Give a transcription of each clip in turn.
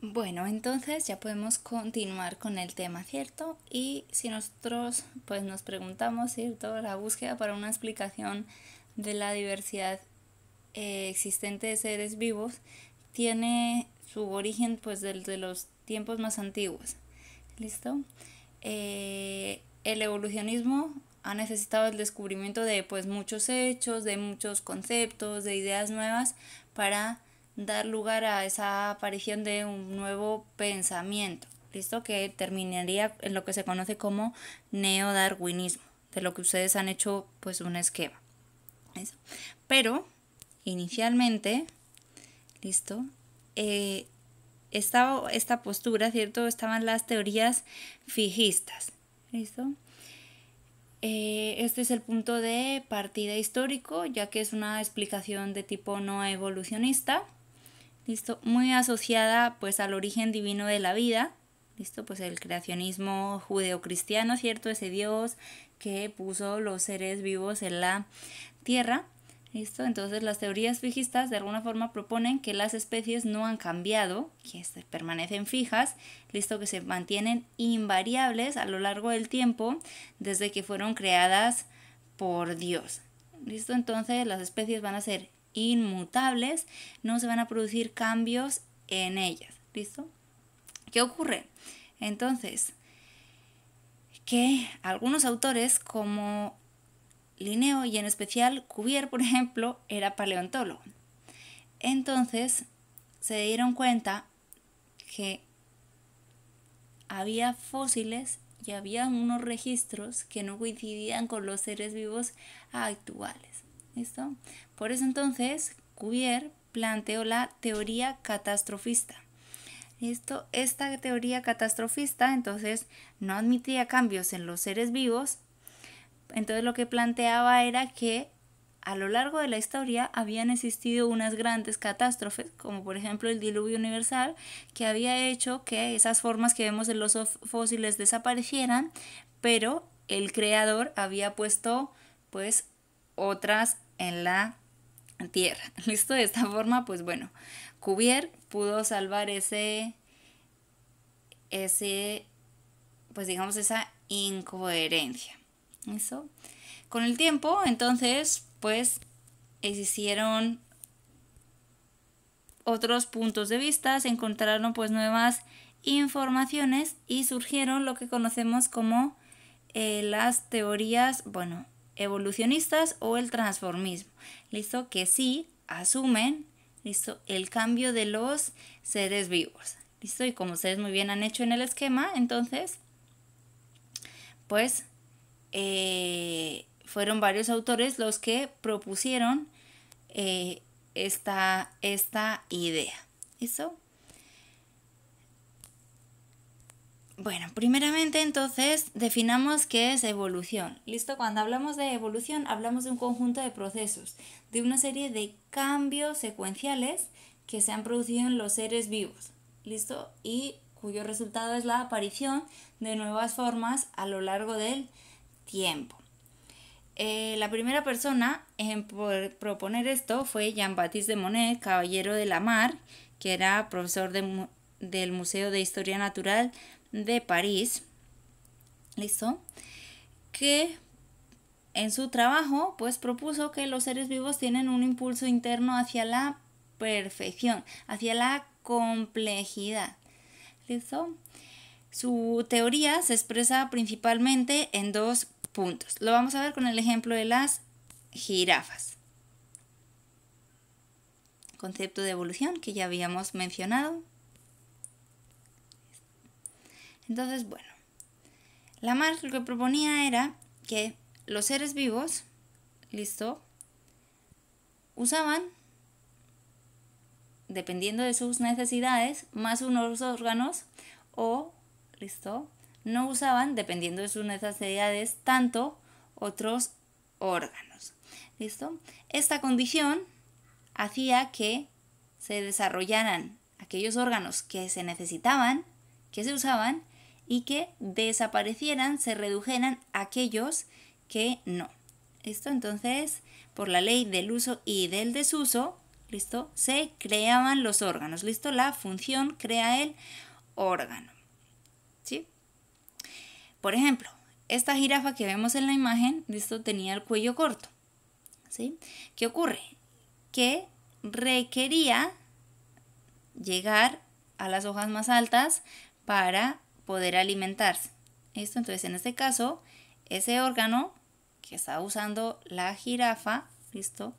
Bueno, entonces ya podemos continuar con el tema, ¿cierto? Y si nosotros pues nos preguntamos, ¿cierto? La búsqueda para una explicación de la diversidad eh, existente de seres vivos tiene su origen pues desde los tiempos más antiguos, ¿listo? Eh, el evolucionismo ha necesitado el descubrimiento de pues muchos hechos, de muchos conceptos, de ideas nuevas para dar lugar a esa aparición de un nuevo pensamiento, ¿listo? Que terminaría en lo que se conoce como neodarwinismo, de lo que ustedes han hecho pues un esquema. Pero, inicialmente, ¿listo? Eh, esta, postura, ¿cierto? Estaban las teorías fijistas, ¿listo? Eh, este es el punto de partida histórico, ya que es una explicación de tipo no evolucionista. ¿listo? Muy asociada pues al origen divino de la vida, ¿listo? Pues el creacionismo judeocristiano, ¿cierto? Ese Dios que puso los seres vivos en la tierra, ¿listo? Entonces las teorías fijistas de alguna forma proponen que las especies no han cambiado, que permanecen fijas, ¿listo? Que se mantienen invariables a lo largo del tiempo desde que fueron creadas por Dios. ¿Listo? Entonces las especies van a ser inmutables, no se van a producir cambios en ellas. ¿Listo? ¿Qué ocurre? Entonces, que algunos autores como Linneo y en especial Cuvier, por ejemplo, era paleontólogo. Entonces, se dieron cuenta que había fósiles y había unos registros que no coincidían con los seres vivos actuales. ¿Listo? Por eso entonces Cuvier planteó la teoría catastrofista. Esta teoría catastrofista entonces no admitía cambios en los seres vivos. Entonces lo que planteaba era que a lo largo de la historia habían existido unas grandes catástrofes, como por ejemplo el diluvio universal, que había hecho que esas formas que vemos en los fósiles desaparecieran, pero el creador había puesto pues otras en la tierra. ¿Listo? De esta forma, pues bueno, Cuvier pudo salvar ese, ese, pues digamos, esa incoherencia. eso Con el tiempo, entonces, pues existieron otros puntos de vista, se encontraron pues nuevas informaciones y surgieron lo que conocemos como eh, las teorías, bueno, evolucionistas o el transformismo, listo, que sí asumen, listo, el cambio de los seres vivos, listo, y como ustedes muy bien han hecho en el esquema, entonces, pues, eh, fueron varios autores los que propusieron eh, esta, esta idea, ¿listo? Bueno, primeramente entonces definamos qué es evolución. ¿Listo? Cuando hablamos de evolución hablamos de un conjunto de procesos, de una serie de cambios secuenciales que se han producido en los seres vivos. ¿Listo? Y cuyo resultado es la aparición de nuevas formas a lo largo del tiempo. Eh, la primera persona en proponer esto fue Jean-Baptiste de Monet, caballero de la mar, que era profesor del Museo de Historia Natural de París, ¿listo? Que en su trabajo pues propuso que los seres vivos tienen un impulso interno hacia la perfección, hacia la complejidad, Su teoría se expresa principalmente en dos puntos. Lo vamos a ver con el ejemplo de las jirafas. Concepto de evolución que ya habíamos mencionado. Entonces, bueno, Lamarck lo que proponía era que los seres vivos, listo, usaban, dependiendo de sus necesidades, más unos órganos o, listo, no usaban, dependiendo de sus necesidades, tanto otros órganos. ¿Listo? Esta condición hacía que se desarrollaran aquellos órganos que se necesitaban, que se usaban, y que desaparecieran, se redujeran aquellos que no. ¿Listo? Entonces, por la ley del uso y del desuso, ¿listo? Se creaban los órganos, ¿listo? La función crea el órgano. ¿Sí? Por ejemplo, esta jirafa que vemos en la imagen, ¿listo? Tenía el cuello corto. ¿Sí? ¿Qué ocurre? Que requería llegar a las hojas más altas para poder alimentarse. ¿Listo? Entonces, en este caso, ese órgano que estaba usando la jirafa, ¿listo?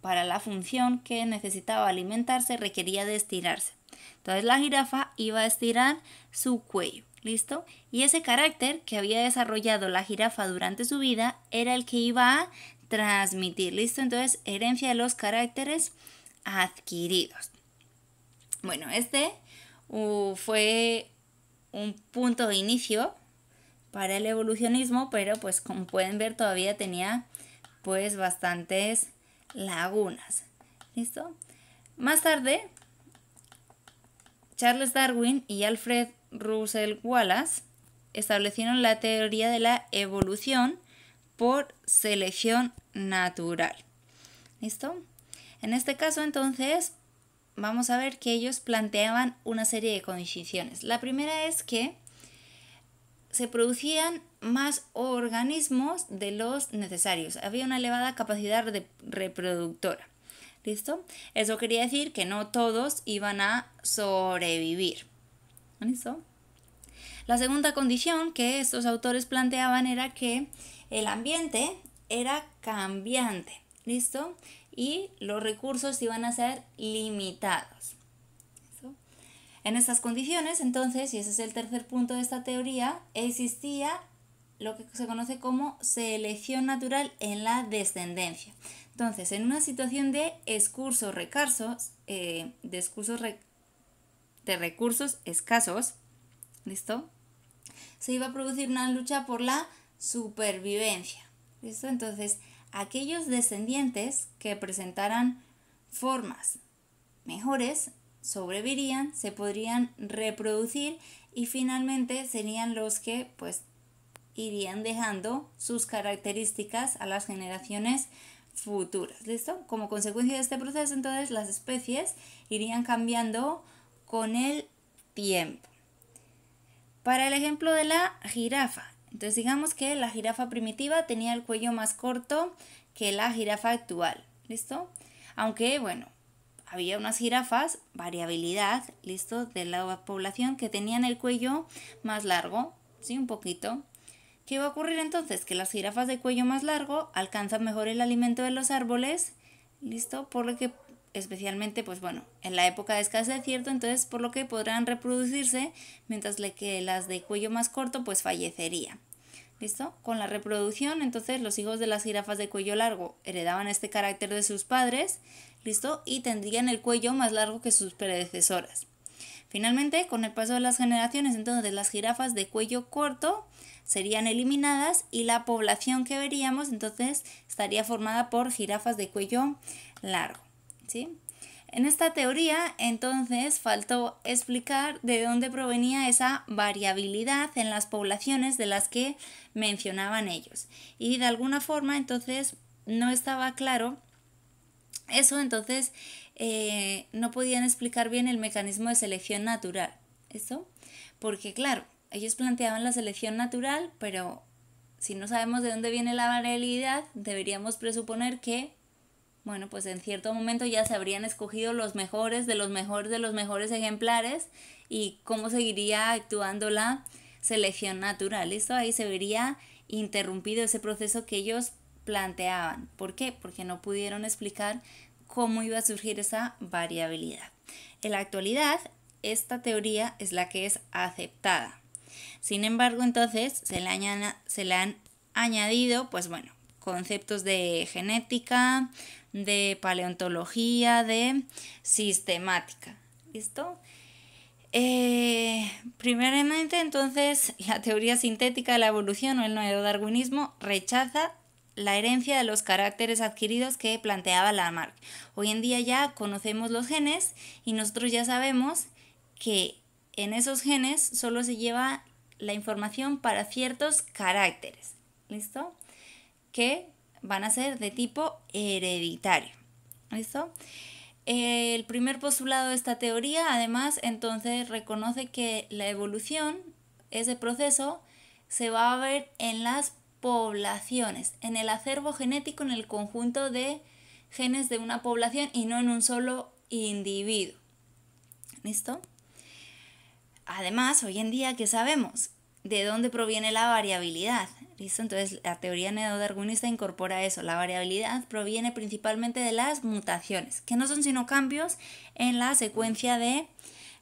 Para la función que necesitaba alimentarse, requería de estirarse. Entonces, la jirafa iba a estirar su cuello, ¿listo? Y ese carácter que había desarrollado la jirafa durante su vida era el que iba a transmitir, ¿listo? Entonces, herencia de los caracteres adquiridos. Bueno, este uh, fue un punto de inicio para el evolucionismo, pero pues como pueden ver todavía tenía pues bastantes lagunas. ¿Listo? Más tarde, Charles Darwin y Alfred Russell Wallace establecieron la teoría de la evolución por selección natural. ¿Listo? En este caso entonces, vamos a ver que ellos planteaban una serie de condiciones. La primera es que se producían más organismos de los necesarios. Había una elevada capacidad reproductora. ¿Listo? Eso quería decir que no todos iban a sobrevivir. ¿Listo? La segunda condición que estos autores planteaban era que el ambiente era cambiante. ¿Listo? y los recursos iban a ser limitados. En estas condiciones, entonces, y ese es el tercer punto de esta teoría, existía lo que se conoce como selección natural en la descendencia. Entonces, en una situación de recursos, eh, de, de recursos escasos, ¿listo? Se iba a producir una lucha por la supervivencia, ¿listo? Entonces, aquellos descendientes que presentaran formas mejores sobrevivirían, se podrían reproducir y finalmente serían los que pues irían dejando sus características a las generaciones futuras. ¿Listo? Como consecuencia de este proceso entonces las especies irían cambiando con el tiempo. Para el ejemplo de la jirafa, entonces digamos que la jirafa primitiva tenía el cuello más corto que la jirafa actual, ¿listo? Aunque, bueno, había unas jirafas, variabilidad, ¿listo? De la población que tenían el cuello más largo, ¿sí? Un poquito. ¿Qué va a ocurrir entonces? Que las jirafas de cuello más largo alcanzan mejor el alimento de los árboles, ¿listo? Por lo que especialmente pues bueno, en la época de escasez, ¿cierto? Entonces por lo que podrán reproducirse, mientras que las de cuello más corto pues fallecería. ¿Listo? Con la reproducción, entonces los hijos de las jirafas de cuello largo heredaban este carácter de sus padres, ¿listo? Y tendrían el cuello más largo que sus predecesoras. Finalmente, con el paso de las generaciones, entonces las jirafas de cuello corto serían eliminadas y la población que veríamos entonces estaría formada por jirafas de cuello largo. ¿sí? En esta teoría, entonces, faltó explicar de dónde provenía esa variabilidad en las poblaciones de las que mencionaban ellos. Y de alguna forma, entonces, no estaba claro eso, entonces, eh, no podían explicar bien el mecanismo de selección natural. ¿Eso? Porque, claro, ellos planteaban la selección natural, pero si no sabemos de dónde viene la variabilidad, deberíamos presuponer que bueno, pues en cierto momento ya se habrían escogido los mejores de los mejores de los mejores ejemplares y cómo seguiría actuando la selección natural. Esto ahí se vería interrumpido ese proceso que ellos planteaban. ¿Por qué? Porque no pudieron explicar cómo iba a surgir esa variabilidad. En la actualidad, esta teoría es la que es aceptada. Sin embargo, entonces se le, se le han añadido, pues bueno, conceptos de genética, de paleontología, de sistemática. ¿Listo? Eh, primeramente, entonces, la teoría sintética de la evolución o el neodarwinismo rechaza la herencia de los caracteres adquiridos que planteaba Lamarck. Hoy en día ya conocemos los genes y nosotros ya sabemos que en esos genes solo se lleva la información para ciertos caracteres. ¿Listo? que van a ser de tipo hereditario. ¿Listo? El primer postulado de esta teoría, además, entonces reconoce que la evolución, ese proceso, se va a ver en las poblaciones, en el acervo genético, en el conjunto de genes de una población y no en un solo individuo. ¿Listo? Además, hoy en día, ¿qué sabemos? de dónde proviene la variabilidad. ¿Listo? Entonces, la teoría neodarwinista incorpora eso. La variabilidad proviene principalmente de las mutaciones, que no son sino cambios en la secuencia de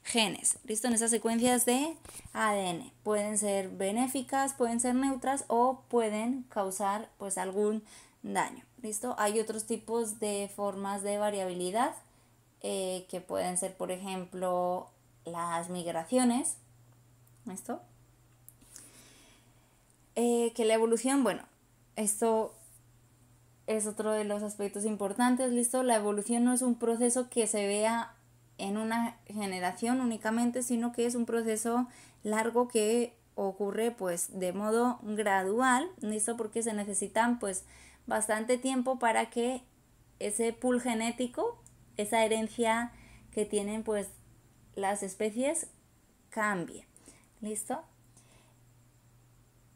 genes. ¿Listo? En esas secuencias de ADN. Pueden ser benéficas, pueden ser neutras o pueden causar pues algún daño. ¿Listo? Hay otros tipos de formas de variabilidad eh, que pueden ser, por ejemplo, las migraciones. ¿Listo? que la evolución, bueno, esto es otro de los aspectos importantes, listo, la evolución no es un proceso que se vea en una generación únicamente, sino que es un proceso largo que ocurre pues de modo gradual, listo, porque se necesitan pues bastante tiempo para que ese pool genético, esa herencia que tienen pues las especies cambie, listo.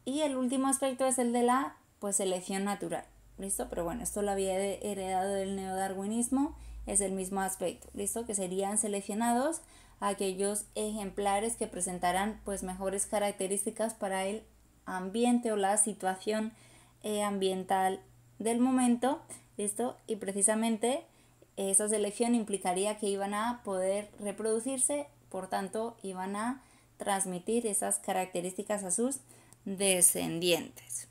Y el último aspecto es el de la pues, selección natural. ¿Listo? Pero bueno, esto lo había heredado del neodarwinismo, es el mismo aspecto, ¿listo? Que serían seleccionados aquellos ejemplares que presentaran pues mejores características para el ambiente o la situación eh, ambiental del momento, ¿listo? Y precisamente esa selección implicaría que iban a poder reproducirse, por tanto, iban a transmitir esas características a sus descendientes.